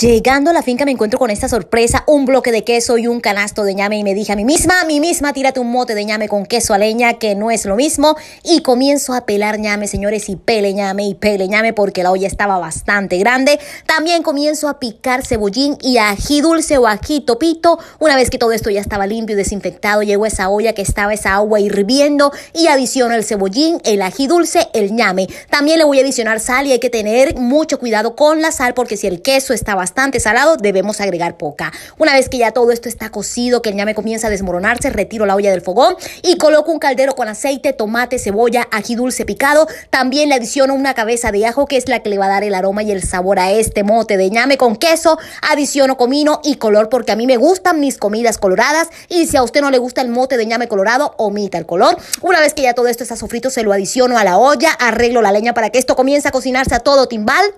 Llegando a la finca me encuentro con esta sorpresa, un bloque de queso y un canasto de ñame y me dije a mí misma, a mí misma, tírate un mote de ñame con queso a leña, que no es lo mismo, y comienzo a pelar ñame, señores, y pele ñame y pele ñame porque la olla estaba bastante grande. También comienzo a picar cebollín y ají dulce o ají topito. Una vez que todo esto ya estaba limpio y desinfectado, llegó esa olla que estaba esa agua hirviendo y adiciono el cebollín, el ají dulce, el ñame. También le voy a adicionar sal y hay que tener mucho cuidado con la sal porque si el queso estaba bastante salado, debemos agregar poca. Una vez que ya todo esto está cocido, que el ñame comienza a desmoronarse, retiro la olla del fogón y coloco un caldero con aceite, tomate, cebolla, ají dulce picado. También le adiciono una cabeza de ajo que es la que le va a dar el aroma y el sabor a este mote de ñame con queso. Adiciono comino y color porque a mí me gustan mis comidas coloradas y si a usted no le gusta el mote de ñame colorado, omita el color. Una vez que ya todo esto está sofrito, se lo adiciono a la olla, arreglo la leña para que esto comience a cocinarse a todo timbal.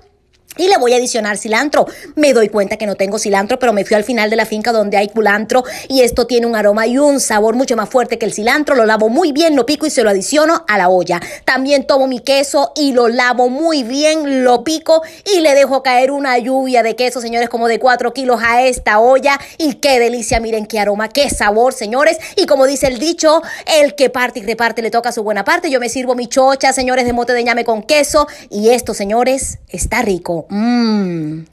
Y le voy a adicionar cilantro. Me doy cuenta que no tengo cilantro, pero me fui al final de la finca donde hay culantro y esto tiene un aroma y un sabor mucho más fuerte que el cilantro. Lo lavo muy bien, lo pico y se lo adiciono a la olla. También tomo mi queso y lo lavo muy bien, lo pico y le dejo caer una lluvia de queso, señores, como de 4 kilos a esta olla. Y qué delicia, miren qué aroma, qué sabor, señores. Y como dice el dicho, el que parte y reparte le toca su buena parte. Yo me sirvo mi chocha, señores, de mote de ñame con queso. Y esto, señores, está rico. 嗯。